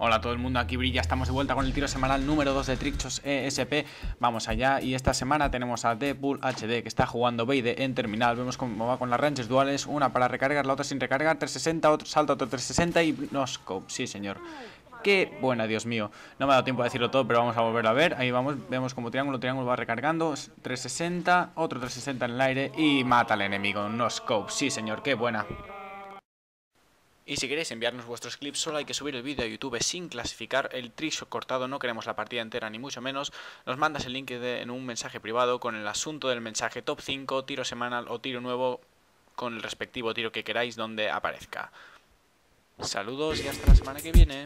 Hola todo el mundo, aquí Brilla, estamos de vuelta con el tiro semanal número 2 de Trichos ESP. Vamos allá y esta semana tenemos a Deadpool HD que está jugando Beide en terminal. Vemos cómo va con las ranches duales, una para recargar, la otra sin recargar, 360, otro salto, otro 360 y scope, sí señor. Qué buena, Dios mío. No me ha dado tiempo a decirlo todo, pero vamos a volver a ver. Ahí vamos, vemos como triángulo, triángulo va recargando. 360, otro 360 en el aire y mata al enemigo. No scope, sí señor, qué buena. Y si queréis enviarnos vuestros clips, solo hay que subir el vídeo a YouTube sin clasificar el trickshot cortado, no queremos la partida entera ni mucho menos. Nos mandas el link en un mensaje privado con el asunto del mensaje top 5, tiro semanal o tiro nuevo con el respectivo tiro que queráis donde aparezca. Saludos y hasta la semana que viene.